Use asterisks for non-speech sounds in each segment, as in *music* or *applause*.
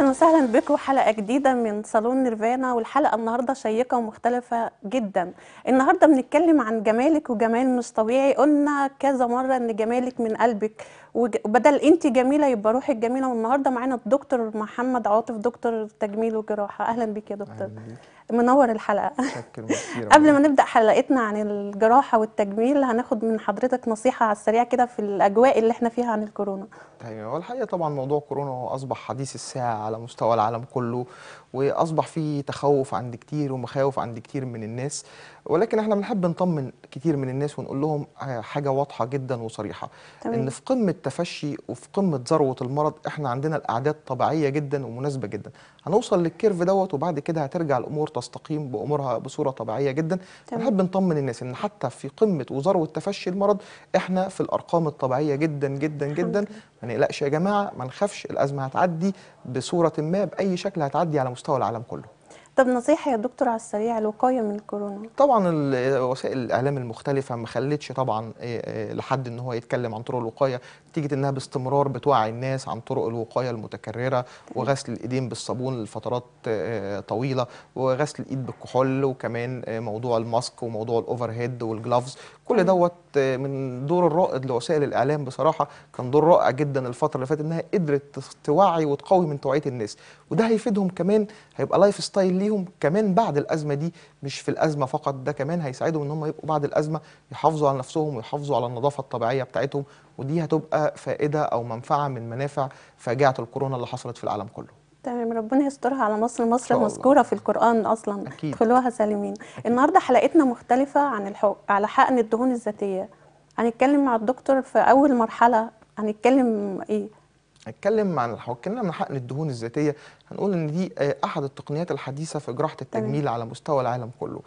اهلا وسهلا بكم حلقه جديده من صالون نيرفانا والحلقه النهارده شيقه ومختلفه جدا النهارده بنتكلم عن جمالك وجمال مش طبيعي قلنا كذا مره ان جمالك من قلبك وبدل انت جميله يبقى روحك جميله والنهارده معانا الدكتور محمد عاطف دكتور تجميل وجراحه اهلا بك يا دكتور أهلاً. منور الحلقه *laughs* قبل ما نبدا حلقتنا عن الجراحه والتجميل هناخد من حضرتك نصيحه على السريع كده في الاجواء اللي احنا فيها عن الكورونا ايوه الحقيقه طبعا موضوع كورونا هو اصبح حديث الساعه على مستوى العالم كله واصبح فيه تخوف عند كتير ومخاوف عند كتير من الناس ولكن احنا بنحب نطمن كتير من الناس ونقول لهم آه، حاجه واضحه جدا وصريحه تمام. ان في قمه تفشي وفي قمه ذروه المرض احنا عندنا الاعداد طبيعيه جدا ومناسبه جدا هنوصل للكيرف دوت وبعد كده هترجع الامور تستقيم بامورها بصوره طبيعيه جدا تمام. بنحب نطمن الناس ان حتى في قمه وذروه تفشي المرض احنا في الارقام الطبيعيه جدا جدا جدا ما نقلقش يا جماعه ما نخافش الازمه هتعدي بصوره ما باي شكل هتعدي على مستوى العالم كله طب نصيحه يا دكتور على السريع الوقايه من الكورونا طبعا وسائل الاعلام المختلفه ما خلتش طبعا آه، آه، لحد ان هو يتكلم عن طرق الوقايه نتيجه انها باستمرار بتوعي الناس عن طرق الوقايه المتكرره وغسل الايدين بالصابون لفترات آه، طويله وغسل الايد بالكحول وكمان موضوع الماسك وموضوع الاوفر هيد والجلافز كل دوت آه، من دور الرائد لوسائل الاعلام بصراحه كان دور رائع جدا الفتره اللي فاتت انها قدرت توعي وتقوي من توعيه الناس وده هيفيدهم كمان هيبقى لايف ستايل ليهم كمان بعد الازمه دي مش في الازمه فقط ده كمان هيساعدهم ان هم يبقوا بعد الازمه يحافظوا على نفسهم ويحافظوا على النظافه الطبيعيه بتاعتهم ودي هتبقى فائده او منفعه من منافع فاجعه الكورونا اللي حصلت في العالم كله تمام ربنا يسترها على مصر مصر مذكوره في القران اصلا أكيد. ادخلوها سالمين أكيد. النهارده حلقتنا مختلفه عن الحق على حقن الدهون الذاتيه هنتكلم مع الدكتور في اول مرحله هنتكلم ايه هنتكلم عن اتكلمنا عن حقن الدهون الذاتيه هنقول ان دي آه، احد التقنيات الحديثه في جراحه التجميل تمام. على مستوى العالم كله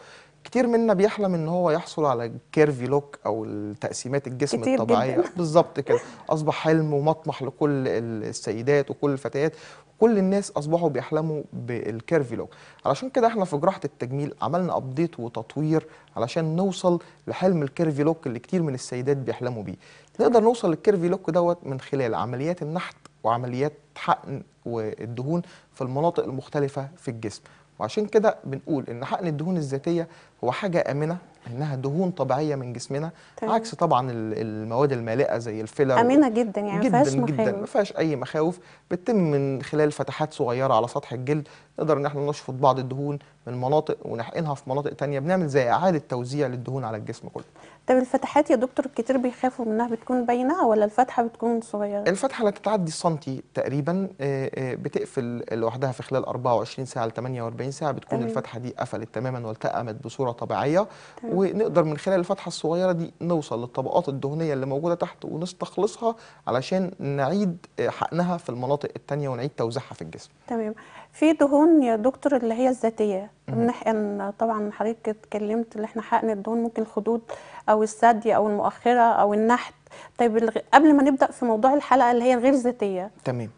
كتير منا بيحلم ان هو يحصل على الكيرفي لوك او التقسيمات الجسم كتير الطبيعيه *laughs* بالظبط كده اصبح حلم ومطمح لكل السيدات وكل الفتيات وكل الناس اصبحوا بيحلموا بالكيرفي لوك علشان كده احنا في جراحه التجميل عملنا ابديت وتطوير علشان نوصل لحلم الكيرفي لوك اللي كتير من السيدات بيحلموا بيه نقدر نوصل للكيرفي لوك دوت من خلال عمليات النحت وعمليات حقن والدهون في المناطق المختلفه في الجسم وعشان كده بنقول ان حقن الدهون الذاتيه هو حاجه امنه انها دهون طبيعيه من جسمنا طيب. عكس طبعا المواد المالئه زي الفيلر امنه جدا يعني ما فيهاش جدا ما فيهاش اي مخاوف بتتم من خلال فتحات صغيره على سطح الجلد نقدر ان احنا نشفط بعض الدهون من مناطق ونحقنها في مناطق تانية بنعمل زي اعاده توزيع للدهون على الجسم كله طب الفتحات يا دكتور كتير بيخافوا منها بتكون باينه ولا الفتحه بتكون صغيره الفتحه اللي تتعدي سنتي تقريبا آه، آه، بتقفل لوحدها في خلال 24 ساعه ل 48 ساعه بتكون تمام. الفتحه دي قفلت تماما والتأمت بصوره طبيعيه تمام. ونقدر من خلال الفتحه الصغيره دي نوصل للطبقات الدهنيه اللي موجوده تحت ونستخلصها علشان نعيد آه، حقنها في المناطق الثانيه ونعيد توزيعها في الجسم تمام في دهون يا دكتور اللي هي الذاتيه بنحقن طبعا حضرتك اتكلمت اللي احنا حقن الدهون ممكن الخدود او الثدي او المؤخره او النحت طيب الغ... قبل ما نبدا في موضوع الحلقه اللي هي الغير ذاتيه تمام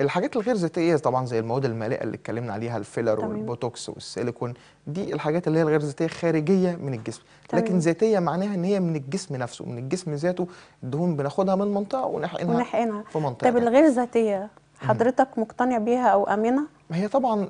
الحاجات الغير ذاتيه طبعا زي المواد المالئه اللي اتكلمنا عليها الفيلر تمام. والبوتوكس والسيليكون دي الحاجات اللي هي الغير ذاتيه خارجيه من الجسم تمام. لكن ذاتيه معناها ان هي من الجسم نفسه من الجسم ذاته الدهون بناخدها من منطقه ونحقنها ونحقنها في منطقه طب الغير ذاتيه حضرتك مقتنع بيها او امنه ما هي طبعا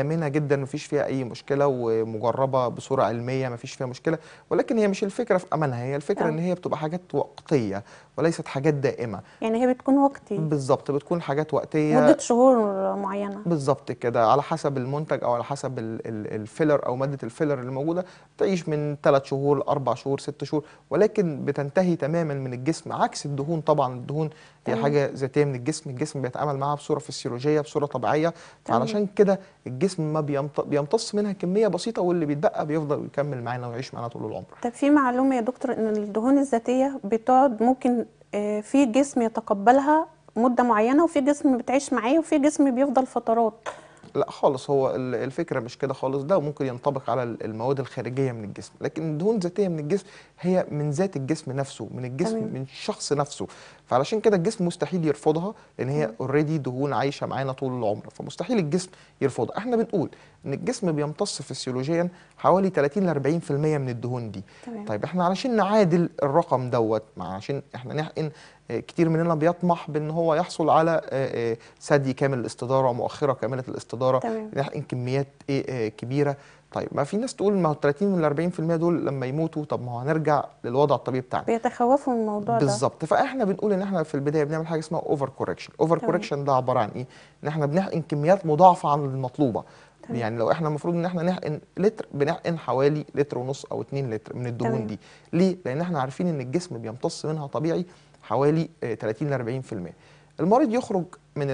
آمنة جدا مفيش فيها أي مشكلة ومجربة بصورة علمية مفيش فيها مشكلة ولكن هي مش الفكرة في أمانها هي الفكرة أه. إن هي بتبقى حاجات وقتية وليست حاجات دائمة يعني هي بتكون وقتي بالظبط بتكون حاجات وقتية مدة شهور معينة بالظبط كده على حسب المنتج أو على حسب الفيلر أو مادة الفيلر اللي موجودة بتعيش من 3 شهور 4 شهور ست شهور ولكن بتنتهي تماما من الجسم عكس الدهون طبعا الدهون هي حاجة ذاتية من الجسم الجسم بيتعامل معاها بصورة فسيولوجية بصورة طبيعية طيب. علشان كده الجسم ما بيمتص منها كميه بسيطه واللي بيتبقى بيفضل يكمل معانا ويعيش معانا طول العمر طب في معلومه يا دكتور ان الدهون الذاتيه بتقعد ممكن آه، في جسم يتقبلها مده معينه وفي جسم بتعيش معاه وفي جسم بيفضل فترات لا خالص هو الفكره مش كده خالص ده ممكن ينطبق على المواد الخارجيه من الجسم لكن الدهون الذاتيه من الجسم هي من ذات الجسم نفسه من الجسم تمام. من الشخص نفسه فعلشان كده الجسم مستحيل يرفضها لان هي اوريدي دهون عايشه معانا طول العمر فمستحيل الجسم يرفضها احنا بنقول ان الجسم بيمتص فسيولوجيا حوالي 30 ل 40% من الدهون دي تمام. طيب احنا علشان نعادل الرقم دوت علشان احنا نحقن آه، كتير مننا بيطمح بان هو يحصل على آه، آه، ثدي كامل الاستداره ومؤخره كامله الاستداره تمام. نحقن كميات كبيره طيب ما في ناس تقول ما هو 30 ولا 40% دول لما يموتوا طب ما هو هنرجع للوضع الطبيعي بتاعنا بيتخوفوا من الموضوع بالزبط. ده بالظبط فاحنا بنقول ان احنا في البدايه بنعمل حاجه اسمها اوفر كوركشن اوفر كوركشن ده عباره عن ايه ان احنا بنحقن كميات مضاعفه عن المطلوبه طيب. يعني لو احنا المفروض ان احنا نحقن لتر بنحقن حوالي لتر ونص او 2 لتر من الدهون طيب. دي ليه لان احنا عارفين ان الجسم بيمتص منها طبيعي حوالي 30 ل 40% المريض يخرج من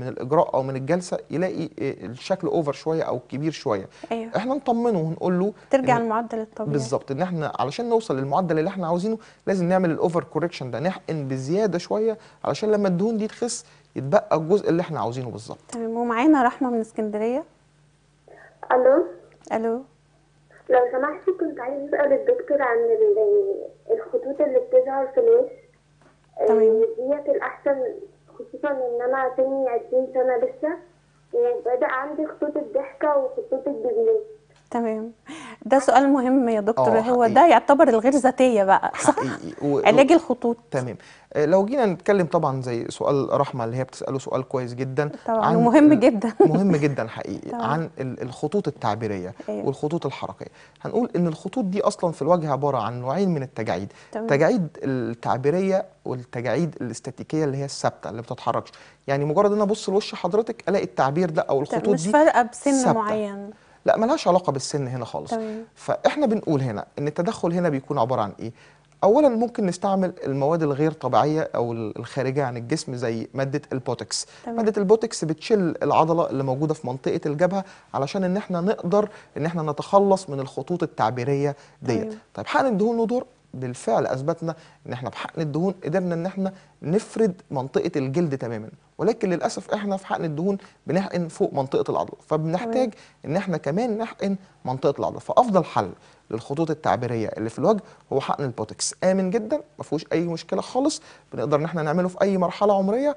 من الاجراء او من الجلسه يلاقي آه، الشكل اوفر شويه او كبير شويه أيوه. احنا نطمنه ونقول له ترجع المعدل الطبيعي بالظبط ان احنا علشان نوصل للمعدل اللي احنا عاوزينه لازم نعمل الاوفر كوركشن ده نحقن بزياده شويه علشان لما الدهون دي تخس يتبقى الجزء اللي احنا عاوزينه بالظبط تمام ومعانا رحمه من اسكندريه الو الو لو سمحتي كنت عايزه اسال الدكتور عن الخطوط اللي بتظهر في الوش تمام آه، ديت الاحسن خصوصا ان انا سني 20 سنه لسه وبدا يعني عندي خطوط الضحكه وخطوط الدبلوم تمام ده سؤال مهم يا دكتور آه، هو ده يعتبر الغير ذاتيه بقى صح و... علاج الخطوط تمام آه، لو جينا نتكلم طبعا زي سؤال رحمه اللي هي بتساله سؤال كويس جدا طبعا عن مهم جدا *laughs* مهم جدا حقيقي طبعا. عن الخطوط التعبيريه أيوه. والخطوط الحركيه هنقول ان الخطوط دي اصلا في الوجه عباره عن نوعين من التجاعيد التجاعيد التعبيريه والتجاعيد الاستاتيكيه اللي هي الثابته اللي ما بتتحركش يعني مجرد ان ابص لوش حضرتك الاقي التعبير ده او الخطوط مش دي مش فارقه بسن ثابتة. معين لا ملهاش علاقه بالسن هنا خالص طبعا. فاحنا بنقول هنا ان التدخل هنا بيكون عباره عن ايه اولا ممكن نستعمل المواد الغير طبيعيه او الخارجه عن الجسم زي ماده البوتكس طبعا. ماده البوتكس بتشل العضله اللي موجوده في منطقه الجبهه علشان ان احنا نقدر ان احنا نتخلص من الخطوط التعبيريه ديت طيب حقن الدهون له دور بالفعل اثبتنا ان احنا بحقن الدهون قدرنا ان احنا نفرد منطقه الجلد تماما ولكن للاسف احنا في حقن الدهون بنحقن فوق منطقه العضله فبنحتاج ان احنا كمان نحقن منطقه العضله فافضل حل للخطوط التعبيريه اللي في الوجه هو حقن البوتكس امن جدا ما فيهوش اي مشكله خالص بنقدر ان احنا نعمله في اي مرحله عمريه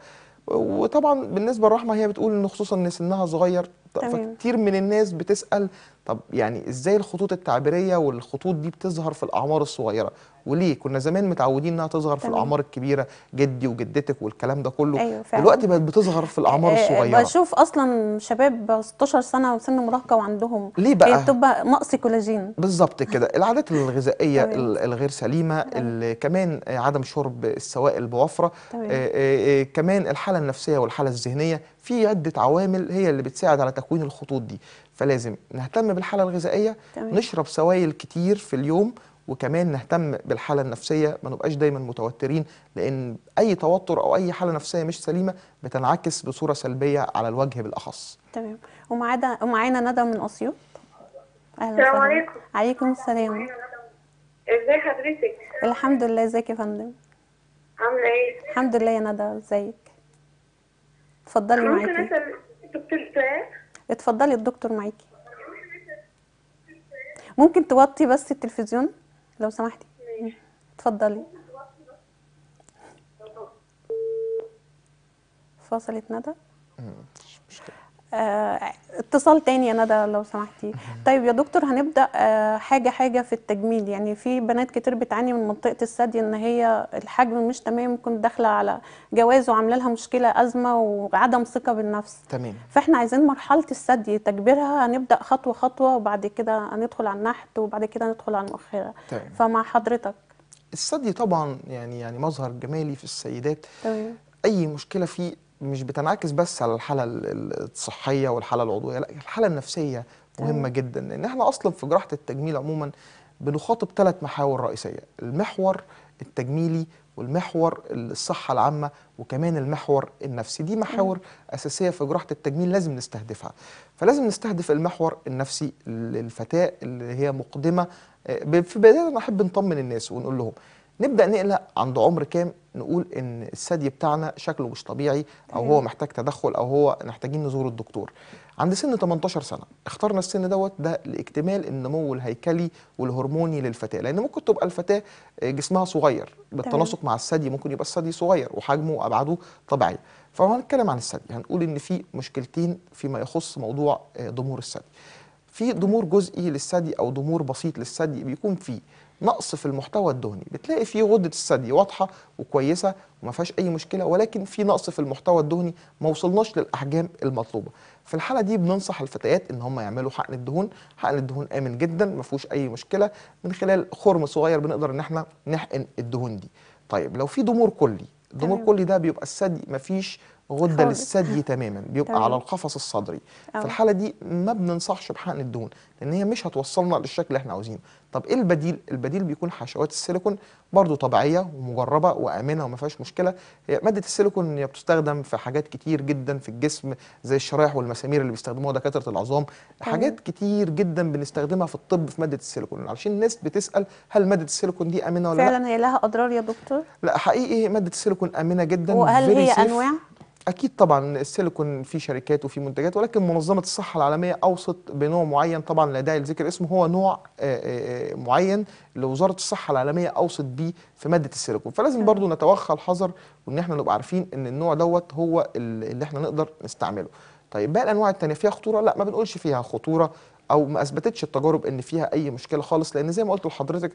وطبعا بالنسبه للرحمه هي بتقول ان خصوصا ان سنها صغير فكتير من الناس بتسال طب يعني ازاي الخطوط التعبيريه والخطوط دي بتظهر في الاعمار الصغيره وليه كنا زمان متعودين انها تظهر في الاعمار الكبيره جدي وجدتك والكلام ده كله أيوة فعلا. دلوقتي بقت بتظهر في الاعمار آه، آه، الصغيره بشوف اصلا شباب 16 سنه وسن مراهقه وعندهم ليه بقى بتبقى نقص كولاجين بالظبط كده *laughs* العادات الغذائيه الغير سليمه كمان عدم شرب السوائل بوفره آه، كمان الحاله النفسيه والحاله الذهنيه في عده عوامل هي اللي بتساعد على تكوين الخطوط دي فلازم نهتم بالحاله الغذائيه نشرب سوائل كتير في اليوم وكمان نهتم بالحاله النفسيه ما نبقاش دايما متوترين لان اي توتر او اي حاله نفسيه مش سليمه بتنعكس بصوره سلبيه على الوجه بالاخص تمام ومعانا ومعانا ندى من اسيوط السلام عليكم عليكم السلام ازي حضرتك الحمد لله ازيك يا فندم عامله ايه الحمد لله يا ندى ازيك اتفضلي معاكي ممكن اسال دكتور سؤال اتفضلي الدكتور معاكي ممكن توطي بس التلفزيون لو سمحتي اتفضلي فصلت ندى مش مشكله آه اتصال تاني يا ندى لو سمحتي طيب يا دكتور هنبدا آه حاجه حاجه في التجميل يعني في بنات كتير بتعاني من منطقه الثدي ان هي الحجم مش تمام ممكن داخله على جواز وعامله لها مشكله ازمه وعدم ثقه بالنفس تمام فاحنا عايزين مرحله الثدي تكبيرها هنبدا خطوه خطوه وبعد كده هندخل على النحت وبعد كده ندخل على المؤخره تمام. فمع حضرتك الثدي طبعا يعني يعني مظهر جمالي في السيدات تمام. اي مشكله فيه مش بتنعكس بس على الحاله الصحيه والحاله العضويه لا الحاله النفسيه مهمه جدا لان احنا اصلا في جراحه التجميل عموما بنخاطب ثلاث محاور رئيسيه المحور التجميلي والمحور الصحة العامة وكمان المحور النفسي دي محاور م. أساسية في جراحة التجميل لازم نستهدفها فلازم نستهدف المحور النفسي للفتاة اللي هي مقدمة آه، في بداية أنا أحب نطمن الناس ونقول لهم نبدا نقلق عند عمر كام نقول ان الثدي بتاعنا شكله مش طبيعي او هو محتاج تدخل او هو محتاجين نزور الدكتور عند سن 18 سنه اخترنا السن دوت ده لاكتمال النمو الهيكلي والهرموني للفتاه لان ممكن تبقى الفتاه جسمها صغير بالتناسق مع الثدي ممكن يبقى الثدي صغير وحجمه وابعاده طبيعيه فهنتكلم هنتكلم عن الثدي هنقول ان في مشكلتين فيما يخص موضوع ضمور آه، الثدي في ضمور جزئي للثدي او ضمور بسيط للثدي بيكون فيه نقص في المحتوى الدهني بتلاقي فيه غدة الثدي واضحة وكويسة وما فيهاش أي مشكلة ولكن في نقص في المحتوى الدهني ما وصلناش للأحجام المطلوبة في الحالة دي بننصح الفتيات إن هم يعملوا حقن الدهون حقن الدهون آمن جدا ما فيهوش أي مشكلة من خلال خرم صغير بنقدر إن احنا نحقن الدهون دي طيب لو في ضمور كلي الضمور كلي ده بيبقى الثدي ما فيش غده للثدي *laughs* تماما بيبقى تمام. على القفص الصدري أوه. في الحاله دي ما بننصحش بحقن الدهون لان هي مش هتوصلنا للشكل اللي احنا عاوزينه طب ايه البديل البديل بيكون حشوات السيليكون برضو طبيعيه ومجربه وامنه وما فيهاش مشكله هي ماده السيليكون هي بتستخدم في حاجات كتير جدا في الجسم زي الشرايح والمسامير اللي بيستخدموها دكاتره العظام تمام. أيوة. حاجات كتير جدا بنستخدمها في الطب في ماده السيليكون علشان الناس بتسال هل ماده السيليكون دي امنه ولا فعلا لا فعلا هي لها اضرار يا دكتور لا حقيقي ماده السيليكون امنه جدا وهل هي انواع اكيد طبعا السيليكون في شركات وفي منتجات ولكن منظمه الصحه العالميه اوصت بنوع معين طبعا لا داعي لذكر اسمه هو نوع آه، آه، آه، معين لوزاره الصحه العالميه اوصت بيه في ماده السيليكون فلازم نعم. برضو نتوخى الحذر وان احنا نبقى عارفين ان النوع دوت هو اللي احنا نقدر نستعمله طيب بقى الانواع الثانيه فيها خطوره لا ما بنقولش فيها خطوره او ما اثبتتش التجارب ان فيها اي مشكله خالص لان زي ما قلت لحضرتك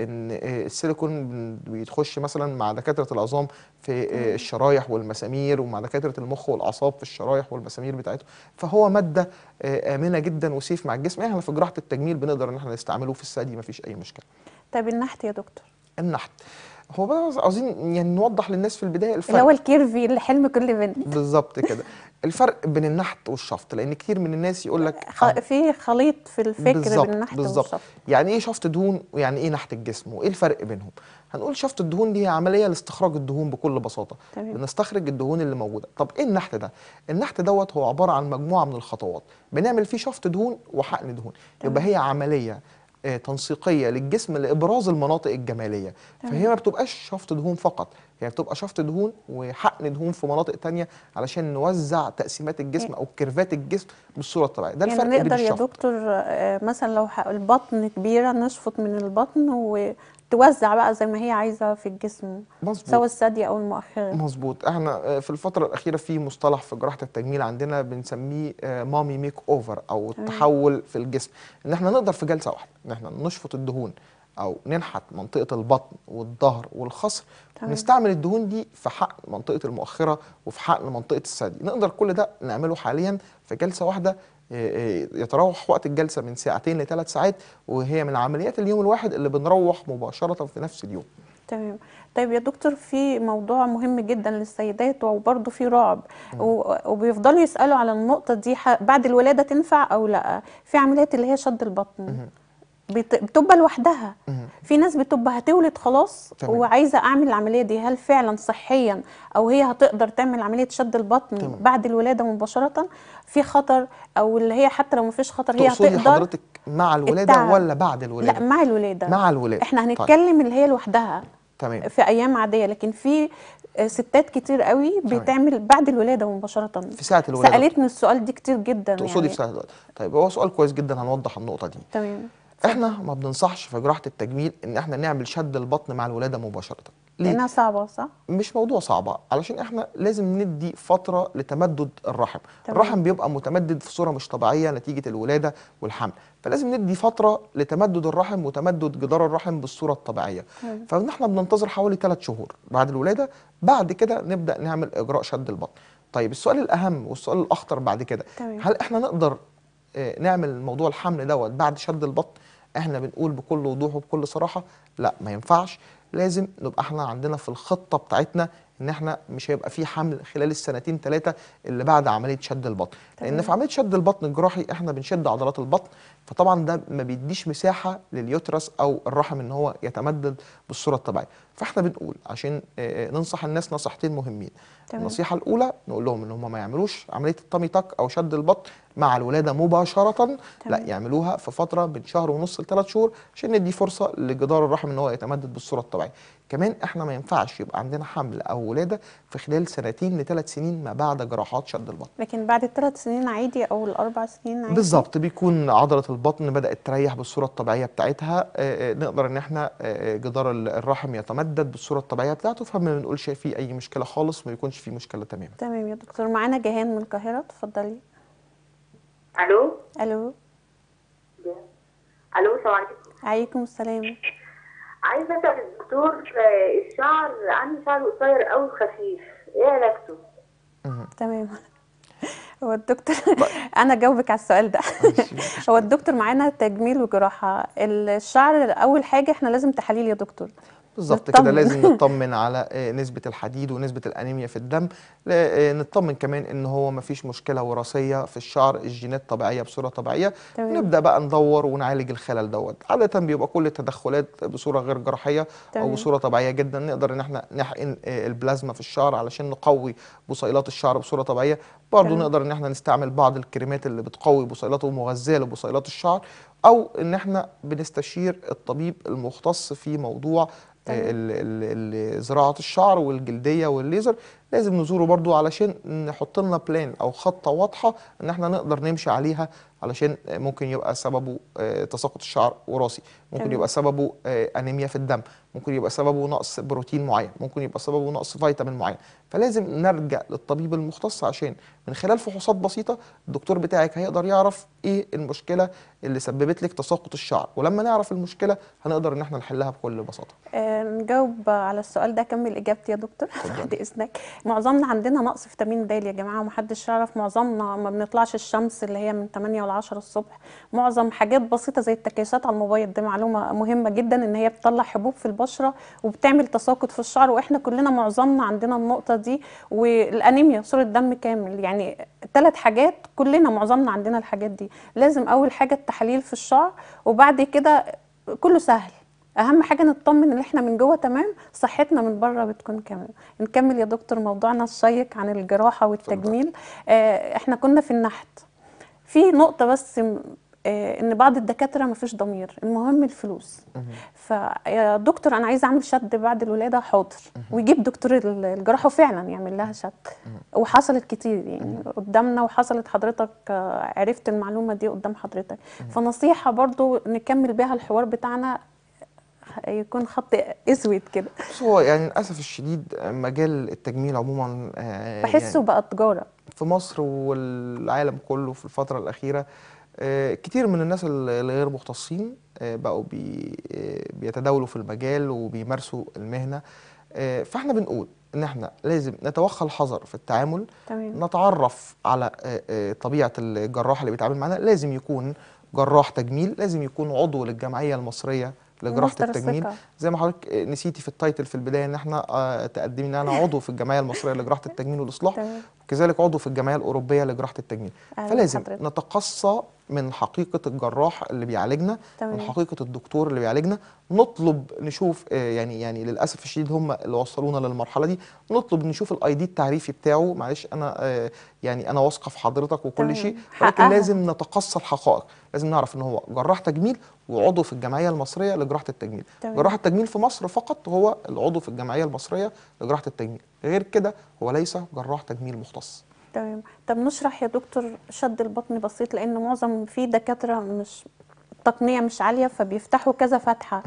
ان السيليكون بيتخش مثلا مع دكاتره العظام في الشرايح والمسامير ومع دكاتره المخ والاعصاب في الشرايح والمسامير بتاعته فهو ماده آه، امنه جدا وسيف مع الجسم يعني احنا في جراحه التجميل بنقدر ان احنا نستعمله في الثدي مفيش اي مشكله طيب النحت يا دكتور النحت هو بقى عاوزين يعني نوضح للناس في البدايه الفرق اللي هو الكيرفي الحلم كل بنت بالظبط كده *laughs* الفرق بين النحت والشفط لان كتير من الناس يقول لك آه. في خليط في الفكر بالزبط بين النحت بالزبط. والشفط يعني ايه شفط دهون ويعني ايه نحت الجسم وايه الفرق بينهم هنقول شفط الدهون دي عمليه لاستخراج الدهون بكل بساطه تمام. بنستخرج الدهون اللي موجوده طب ايه النحت ده النحت دوت هو عباره عن مجموعه من الخطوات بنعمل فيه شفط دهون وحقن دهون تمام. يبقى هي عمليه آه، تنسيقيه للجسم لابراز المناطق الجماليه تمام. فهي ما بتبقاش شفط دهون فقط هي بتبقى شفط دهون وحقن دهون في مناطق تانية علشان نوزع تقسيمات الجسم او كيرفات الجسم بالصوره الطبيعيه ده يعني الفرق نقدر يعني نقدر يا دكتور آه، مثلا لو البطن كبيره نشفط من البطن و توزع بقى زي ما هي عايزه في الجسم مظبوط سواء الثدي او المؤخره مظبوط احنا آه، في الفتره الاخيره في مصطلح في جراحه التجميل عندنا بنسميه آه، مامي ميك اوفر او التحول في الجسم ان احنا نقدر في جلسه واحده ان احنا نشفط الدهون او ننحت منطقه البطن والظهر والخصر طيب. نستعمل الدهون دي في حقن منطقه المؤخره وفي حقن منطقه الثدي نقدر كل ده نعمله حاليا في جلسه واحده آه، آه، يتراوح وقت الجلسه من ساعتين لثلاث ساعات وهي من عمليات اليوم الواحد اللي بنروح مباشره في نفس اليوم تمام طيب يا دكتور في موضوع مهم جدا للسيدات وبرضه في رعب وبيفضلوا يسالوا على النقطه دي بعد الولاده تنفع او لا في عمليات اللي هي شد البطن بتبقى لوحدها في ناس بتبقى هتولد خلاص تمام. وعايزه اعمل العمليه دي هل فعلا صحيا او هي هتقدر تعمل عمليه شد البطن تمام. بعد الولاده مباشره في خطر او اللي هي حتى لو ما فيش خطر هي هتقدر حضرتك مع الولاده التعب. ولا بعد الولاده لا مع الولاده مع الولاده احنا طيب. هنتكلم طيب. اللي هي لوحدها تمام في ايام عاديه لكن في ستات كتير قوي بتعمل بعد الولاده مباشره في ساعه الولاده سالتني السؤال دي كتير جدا تقصدي يعني. في ساعه الولاده طيب هو سؤال كويس جدا هنوضح النقطه دي تمام احنا ما بننصحش في جراحه التجميل ان احنا نعمل شد البطن مع الولاده مباشره ليه؟ لانها صعبه صح؟ مش موضوع صعبه علشان احنا لازم ندي فتره لتمدد الرحم تمام. الرحم بيبقى متمدد في صوره مش طبيعيه نتيجه الولاده والحمل فلازم ندي فتره لتمدد الرحم وتمدد جدار الرحم بالصوره الطبيعيه فاحنا بننتظر حوالي 3 شهور بعد الولاده بعد كده نبدا نعمل اجراء شد البطن طيب السؤال الاهم والسؤال الاخطر بعد كده هل احنا نقدر آه، نعمل موضوع الحمل دوت بعد شد البطن احنا بنقول بكل وضوح وبكل صراحه لا ما ينفعش لازم نبقى احنا عندنا في الخطه بتاعتنا ان احنا مش هيبقى في حمل خلال السنتين ثلاثه اللي بعد عمليه شد البطن طيب. لان في عمليه شد البطن الجراحي احنا بنشد عضلات البطن فطبعا ده ما بيديش مساحه لليوترس او الرحم ان هو يتمدد بالصوره الطبيعيه فاحنا بنقول عشان آه، آه، ننصح الناس نصيحتين مهمين تمام. النصيحه الاولى نقول لهم ان هم ما يعملوش عمليه التامي تك او شد البطن مع الولاده مباشره تمام. لا يعملوها في فتره من شهر ونص لثلاث شهور عشان ندي فرصه لجدار الرحم ان هو يتمدد بالصوره الطبيعيه كمان احنا ما ينفعش يبقى عندنا حمل او ولاده في خلال سنتين لثلاث سنين ما بعد جراحات شد البطن لكن بعد الثلاث سنين عادي او الاربع سنين عادي بالظبط بيكون عضله البطن بدات تريح بالصوره الطبيعيه بتاعتها آه، آه، نقدر ان احنا آه، جدار الرحم يتمدد بالصوره الطبيعيه بتاعته فما بنقولش فيه اي مشكله خالص ما بيكونش كانش في مشكله تماما تمام يا دكتور معانا جهان من القاهره اتفضلي الو الو الو السلام عليكم عليكم السلام عايزه اسال الدكتور آه، الشعر عندي شعر قصير قوي خفيف ايه علاجته تمام *laughs* هو الدكتور *laughs* انا جاوبك على السؤال ده *laughs* هو الدكتور معانا تجميل وجراحه الشعر اول حاجه احنا لازم تحاليل يا دكتور بالظبط كده لازم *laughs* نطمن على آه، نسبة الحديد ونسبة الأنيميا في الدم آه، نطمن كمان إن هو ما فيش مشكلة وراثية في الشعر الجينات طبيعية بصورة طبيعية تمام. نبدأ بقى ندور ونعالج الخلل دوت عادة بيبقى كل التدخلات بصورة غير جراحية طبعًا. أو بصورة طبيعية جدا نقدر إن احنا نحقن آه، البلازما في الشعر علشان نقوي بصيلات الشعر بصورة طبيعية برضه نقدر إن احنا نستعمل بعض الكريمات اللي بتقوي بصيلاته ومغذية لبصيلات الشعر او ان احنا بنستشير الطبيب المختص في موضوع زراعه الشعر والجلديه والليزر لازم نزوره برضو علشان نحط لنا بلان او خطه واضحه ان احنا نقدر نمشي عليها علشان ممكن يبقى سببه آه، تساقط الشعر وراثي ممكن يبقى سببه آه، انيميا في الدم ممكن يبقى سببه نقص بروتين معين ممكن يبقى سببه نقص فيتامين معين فلازم نرجع للطبيب المختص عشان من خلال فحوصات بسيطه الدكتور بتاعك هيقدر يعرف ايه المشكله اللي سببت لك تساقط الشعر ولما نعرف المشكله هنقدر ان احنا نحلها بكل بساطه آه، نجاوب على السؤال ده كمل اجابتي يا دكتور *laughs* بعد اذنك معظمنا عندنا نقص فيتامين د يا جماعه ومحدش يعرف معظمنا ما بنطلعش الشمس اللي هي من 8 ل 10 الصبح معظم حاجات بسيطه زي التكيسات على الموبايل دي معلومه مهمه جدا ان هي بتطلع حبوب في البشره وبتعمل تساقط في الشعر واحنا كلنا معظمنا عندنا النقطه دي والانيميا صوره دم كامل يعني ثلاث حاجات كلنا معظمنا عندنا الحاجات دي لازم اول حاجه التحاليل في الشعر وبعد كده كله سهل اهم حاجه نطمن ان احنا من جوه تمام صحتنا من بره بتكون كمان نكمل يا دكتور موضوعنا الشيق عن الجراحه والتجميل آه احنا كنا في النحت في نقطه بس آه، ان بعض الدكاتره ما فيش ضمير المهم الفلوس فيا دكتور انا عايزه اعمل شد بعد الولاده حاضر ويجيب دكتور الجراحه فعلا يعمل لها شد وحصلت كتير يعني قدامنا وحصلت حضرتك آه، عرفت المعلومه دي قدام حضرتك فنصيحه برضو نكمل بها الحوار بتاعنا يكون خط اسود كده بس هو يعني للاسف الشديد مجال التجميل عموما آه، بحسه يعني بقى تجاره في مصر والعالم كله في الفتره الاخيره آه، كتير من الناس الغير مختصين آه، بقوا بي بيتداولوا في المجال وبيمارسوا المهنه فاحنا بنقول ان احنا لازم نتوخى الحذر في التعامل تمام. نتعرف على طبيعه الجراح اللي بيتعامل معانا لازم يكون جراح تجميل لازم يكون عضو للجمعيه المصريه لجراحه التجميل الثقة. زي ما حضرتك نسيتي في التايتل في البدايه ان احنا آه، تقدمي ان انا عضو في الجمعيه المصريه لجراحه *laughs* التجميل والاصلاح وكذلك عضو في الجمعيه الاوروبيه لجراحه التجميل فلازم حضرت. نتقصى من حقيقه الجراح اللي بيعالجنا طبعا. من حقيقه الدكتور اللي بيعالجنا نطلب نشوف آه، يعني يعني للاسف الشديد هم اللي وصلونا للمرحله دي نطلب نشوف الاي دي التعريفي بتاعه معلش انا آه، يعني انا واثقه في حضرتك وكل شيء ولكن لازم نتقصى الحقائق لازم نعرف ان هو جراح تجميل وعضو في الجمعيه المصريه لجراحه التجميل تمام. جراح التجميل في مصر فقط هو العضو في الجمعيه المصريه لجراحه التجميل غير كده هو ليس جراح تجميل مختص تمام طب نشرح يا دكتور شد البطن بسيط لان معظم في دكاتره مش التقنيه مش عاليه فبيفتحوا كذا فتحه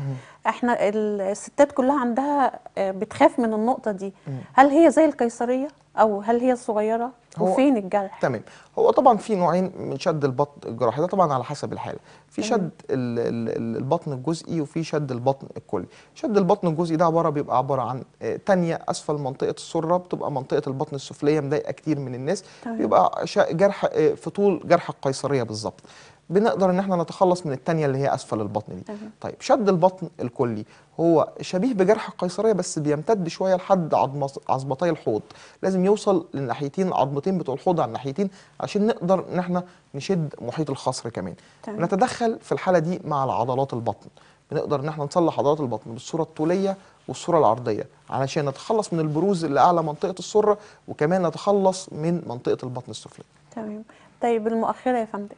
احنا الستات كلها عندها آه، بتخاف من النقطه دي هل هي زي القيصريه او هل هي صغيره وفين الجرح تمام هو طبعا في نوعين من شد البطن الجراحي ده طبعا على حسب الحاله في شد البطن الجزئي وفي شد البطن الكلي شد البطن الجزئي ده عباره بيبقى عباره عن آه، تانية اسفل منطقه السره بتبقى منطقه البطن السفليه مضايقه كتير من الناس طيب. بيبقى جرح آه، في طول جرح القيصريه بالظبط بنقدر ان احنا نتخلص من الثانيه اللي هي اسفل البطن دي طيب شد البطن الكلي هو شبيه بجرح القيصريه بس بيمتد شويه لحد عظمتي الحوض لازم يوصل للناحيتين العظمتين بتوع الحوض على الناحيتين عشان نقدر ان احنا نشد محيط الخصر كمان طيب. نتدخل في الحاله دي مع عضلات البطن بنقدر ان احنا نصلح عضلات البطن بالصوره الطوليه والصوره العرضيه علشان نتخلص من البروز اللي اعلى منطقه السره وكمان نتخلص من منطقه البطن السفليه تمام طيب المؤخرة يا فندم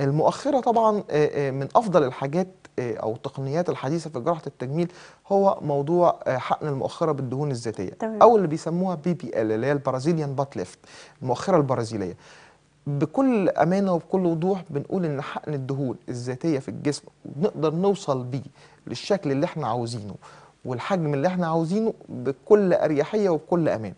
المؤخرة طبعا آه، آه، من أفضل الحاجات آه، أو التقنيات الحديثة في جراحة التجميل هو موضوع حقن المؤخرة بالدهون الذاتية طبعا. أو اللي بيسموها بي بي ال اللي هي البرازيليان بات ليفت المؤخرة البرازيلية بكل أمانة وبكل وضوح بنقول إن حقن الدهون الذاتية في الجسم بنقدر نوصل بيه للشكل اللي احنا عاوزينه والحجم اللي احنا عاوزينه بكل أريحية وبكل أمان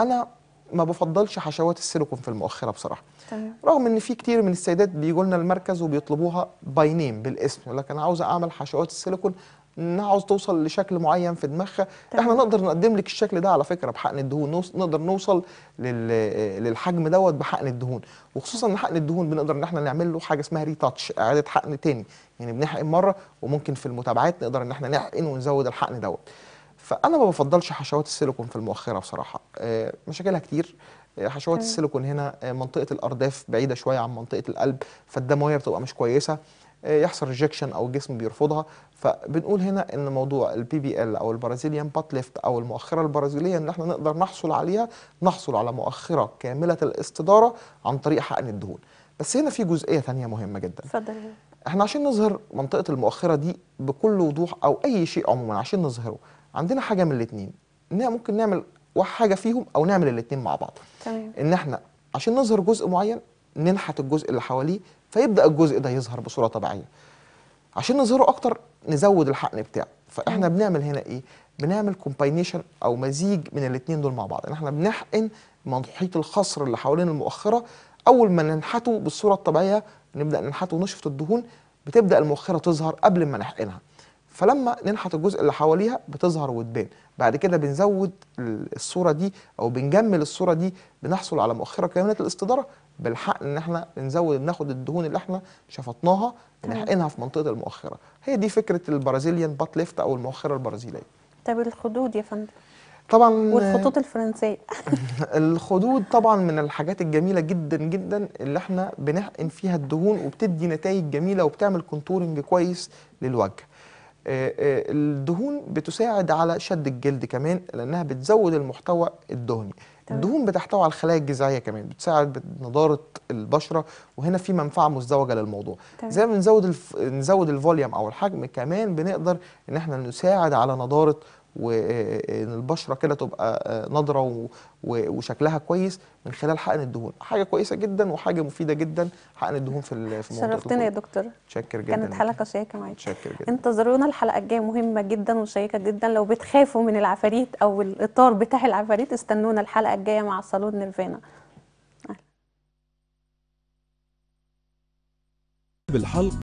أنا ما بفضلش حشوات السيليكون في المؤخره بصراحه تمام. رغم ان في كتير من السيدات بيجوا لنا المركز وبيطلبوها باي نيم بالاسم يقول لك انا عاوز اعمل حشوات السيليكون انها عاوز توصل لشكل معين في دماغها احنا نقدر نقدم لك الشكل ده على فكره بحقن الدهون نقدر نوصل للحجم دوت بحقن الدهون وخصوصا ان حقن الدهون بنقدر ان احنا نعمل له حاجه اسمها ريتاتش اعاده حقن تاني يعني بنحقن مره وممكن في المتابعات نقدر ان احنا نحقن ونزود الحقن دوت فانا ما بفضلش حشوات السيليكون في المؤخره بصراحه آه، مشاكلها كتير آه، حشوات السيليكون هنا آه، منطقه الارداف بعيده شويه عن منطقه القلب فالدمويه بتبقى مش كويسه يحصل ريجكشن او الجسم بيرفضها فبنقول هنا ان موضوع البي بي ال او البرازيليان بات ليفت او المؤخره البرازيليه ان احنا نقدر نحصل عليها نحصل على مؤخره كامله الاستداره عن طريق حقن الدهون بس هنا في جزئيه ثانيه مهمه جدا اتفضل احنا عشان نظهر منطقه المؤخره دي بكل وضوح او اي شيء عموما عشان نظهره عندنا حاجه من الاثنين ممكن نعمل حاجه فيهم او نعمل الاثنين مع بعض تمام ان احنا عشان نظهر جزء معين ننحت الجزء اللي حواليه فيبدا الجزء ده يظهر بصوره طبيعيه عشان نظهره اكتر نزود الحقن بتاعه فاحنا مم. بنعمل هنا ايه بنعمل كومباينيشن او مزيج من الاثنين دول مع بعض ان احنا بنحقن منحيط الخصر اللي حوالين المؤخره اول ما ننحته بالصوره الطبيعيه نبدا ننحته ونشفط الدهون بتبدا المؤخره تظهر قبل ما نحقنها فلما ننحت الجزء اللي حواليها بتظهر وتبان بعد كده بنزود الصوره دي او بنجمل الصوره دي بنحصل على مؤخره كامله الاستداره بالحق ان احنا بنزود ناخد الدهون اللي احنا شفطناها نحقنها في منطقه المؤخره هي دي فكره البرازيليان بات ليفت او المؤخره البرازيليه طب الخدود يا فندم طبعا والخطوط الفرنسيه *laughs* الخدود طبعا من الحاجات الجميله جدا جدا اللي احنا بنحقن فيها الدهون وبتدي نتائج جميله وبتعمل كونتورنج كويس للوجه آه، آه، الدهون بتساعد على شد الجلد كمان لانها بتزود المحتوى الدهني الدهون بتحتوي على الخلايا الجذعيه كمان بتساعد بنضاره البشره وهنا في منفعه مزدوجه للموضوع طيب. زي ما بنزود الف... نزود الفوليوم او الحجم كمان بنقدر ان احنا نساعد على نضاره وان البشره كده تبقى آه، نضره وشكلها كويس من خلال حقن الدهون حاجه كويسه جدا وحاجه مفيده جدا حقن الدهون في في شرفتنا يا دكتور شكر جدا كانت حلقه شيكه معاك شكر جدا انتظرونا الحلقه الجايه مهمه جدا وشيكه جدا لو بتخافوا من العفاريت او الاطار بتاع العفاريت استنونا الحلقه الجايه مع صالون نيرفانا بالحلقه